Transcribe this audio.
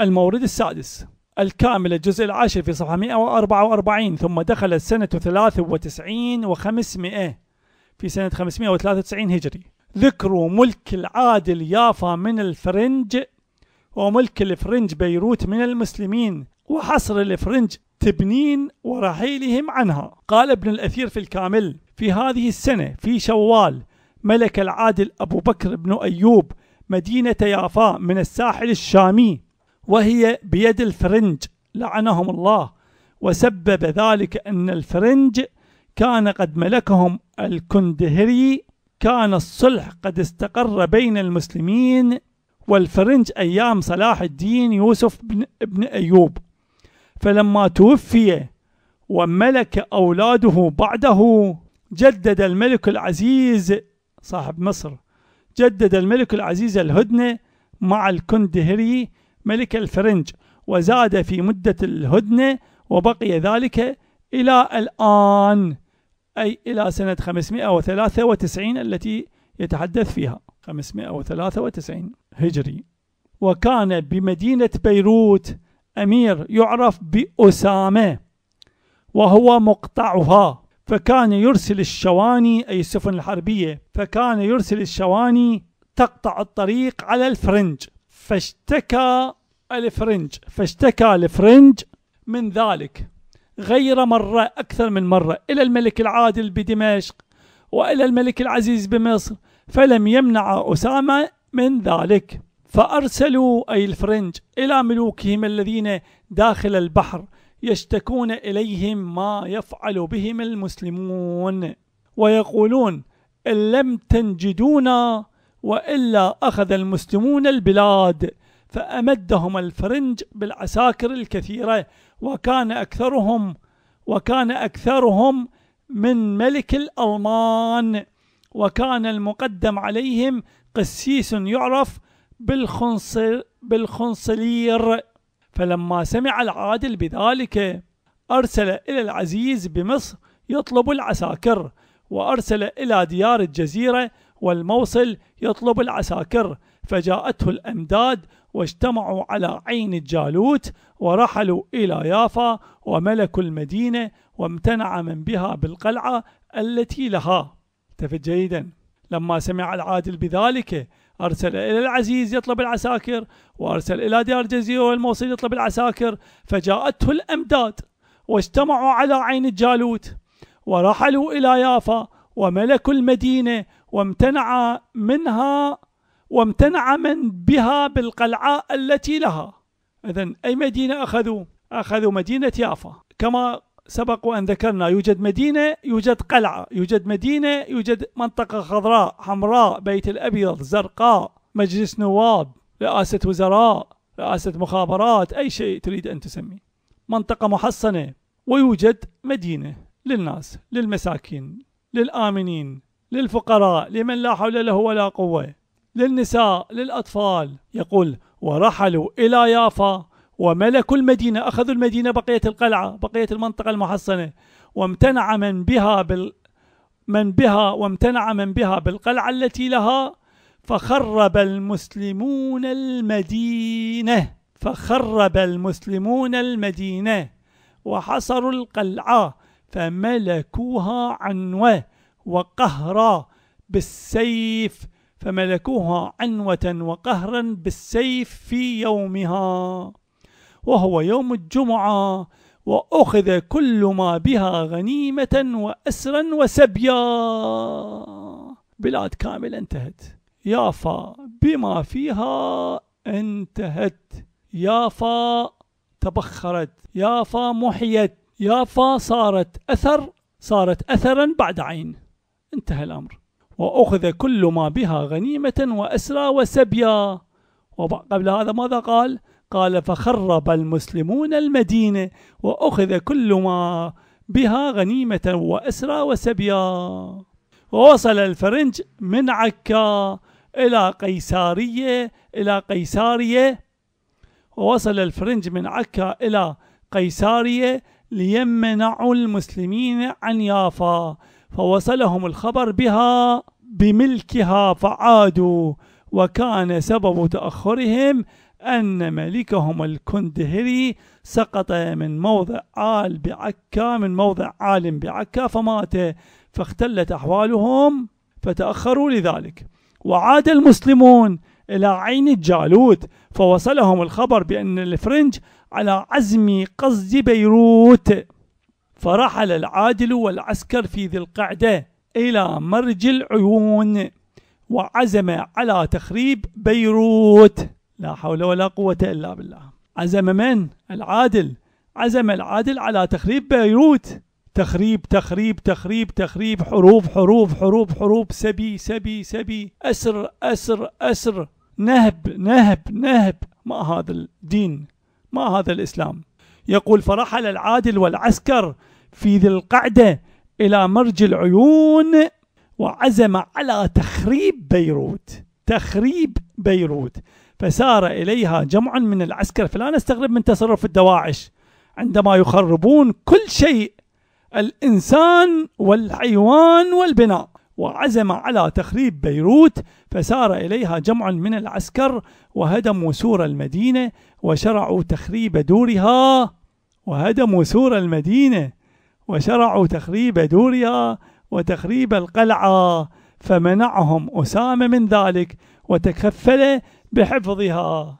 المورد السادس الكامل الجزء العاشر في صفحة 144 ثم دخلت سنة 93 و500 في سنة 593 هجري ذكر ملك العادل يافا من الفرنج وملك الفرنج بيروت من المسلمين وحصر الفرنج تبنين ورحيلهم عنها قال ابن الأثير في الكامل في هذه السنة في شوال ملك العادل أبو بكر بن أيوب مدينة يافا من الساحل الشامي وهي بيد الفرنج لعنهم الله وسبب ذلك أن الفرنج كان قد ملكهم الكندهري كان الصلح قد استقر بين المسلمين والفرنج أيام صلاح الدين يوسف بن, بن أيوب فلما توفي وملك أولاده بعده جدد الملك العزيز صاحب مصر جدد الملك العزيز الهدنة مع الكندهري ملك الفرنج وزاد في مدة الهدنة وبقي ذلك إلى الآن أي إلى سنة 593 التي يتحدث فيها 593 هجري وكان بمدينة بيروت أمير يعرف بأسامة وهو مقطعها فكان يرسل الشواني أي السفن الحربية فكان يرسل الشواني تقطع الطريق على الفرنج فاشتكى الفرنج فاشتكى الفرنج من ذلك غير مرة أكثر من مرة إلى الملك العادل بدمشق وإلى الملك العزيز بمصر فلم يمنع أسامة من ذلك فأرسلوا أي الفرنج إلى ملوكهم الذين داخل البحر يشتكون إليهم ما يفعل بهم المسلمون ويقولون إن لم تنجدونا وإلا أخذ المسلمون البلاد فأمدهم الفرنج بالعساكر الكثيرة وكان أكثرهم وكان أكثرهم من ملك الألمان وكان المقدم عليهم قسيس يعرف بالخنصر بالخنصلير فلما سمع العادل بذلك أرسل إلى العزيز بمصر يطلب العساكر وأرسل إلى ديار الجزيرة والموصل يطلب العساكر فجاءته الأمداد واجتمعوا على عين الجالوت ورحلوا إلى يافا وملكوا المدينة وامتنع من بها بالقلعة التي لها تفت جيدا لما سمع العادل بذلك أرسل إلى العزيز يطلب العساكر وأرسل إلى ديار جزيرة والموصل يطلب العساكر فجاءته الأمداد واجتمعوا على عين الجالوت ورحلوا إلى يافا وملكوا المدينة وامتنع منها وامتنع من بها بالقلعاء التي لها إذا أي مدينة أخذوا أخذوا مدينة يافا كما سبق وأن ذكرنا يوجد مدينة يوجد قلعة يوجد مدينة يوجد منطقة خضراء حمراء بيت الأبيض زرقاء مجلس نواب رئاسة وزراء رئاسة مخابرات أي شيء تريد أن تسميه منطقة محصنة ويوجد مدينة للناس للمساكين للآمنين للفقراء لمن لا حول له ولا قوة للنساء للأطفال يقول ورحلوا إلى يافا وملكوا المدينة أخذوا المدينة بقية القلعة بقية المنطقة المحصنة وامتنع من بها بال من بها وامتنع من بها بالقلعة التي لها فخرب المسلمون المدينة فخرب المسلمون المدينة وحصروا القلعة فملكوها عنوة وقهرا بالسيف فملكوها عنوة وقهرا بالسيف في يومها وهو يوم الجمعة وأخذ كل ما بها غنيمة وأسرا وسبيا بلاد كامل انتهت يافا بما فيها انتهت يافا تبخرت يافا محيت يافا صارت أثر صارت أثرا بعد عين انتهى الأمر وأخذ كل ما بها غنيمة وأسرى وسبيا وقبل هذا ماذا قال؟ قال فخرب المسلمون المدينة وأخذ كل ما بها غنيمة وأسرى وسبيا ووصل الفرنج من عكا إلى قيسارية إلى قيسارية ووصل الفرنج من عكا إلى قيسارية ليمنعوا المسلمين عن يافا فوصلهم الخبر بها بملكها فعادوا وكان سبب تأخرهم أن ملكهم الكندهري سقط من موضع عال بعكا من موضع عال بعكا فمات فاختلت أحوالهم فتأخروا لذلك وعاد المسلمون إلى عين الجالوت فوصلهم الخبر بأن الفرنج على عزم قصد بيروت فرحل العادل والعسكر في ذي القعدة إلى مرج العيون وعزم على تخريب بيروت لا حول ولا قوة إلا بالله عزم من؟ العادل عزم العادل على تخريب بيروت تخريب تخريب تخريب تخريب حروب حروب حروب حروب سبي سبي سبي أسر أسر أسر نهب نهب نهب ما هذا الدين ما هذا الإسلام يقول فرحل العادل والعسكر في ذي القعدة إلى مرج العيون وعزم على تخريب بيروت تخريب بيروت فسار إليها جمع من العسكر فلا نستغرب من تصرف الدواعش عندما يخربون كل شيء الإنسان والحيوان والبناء وعزم على تخريب بيروت فسار إليها جمع من العسكر وهدموا سور المدينة وشرعوا تخريب دورها وهدموا سور المدينة وشرعوا تخريب دورها وتخريب القلعة فمنعهم أسامة من ذلك وتكفل بحفظها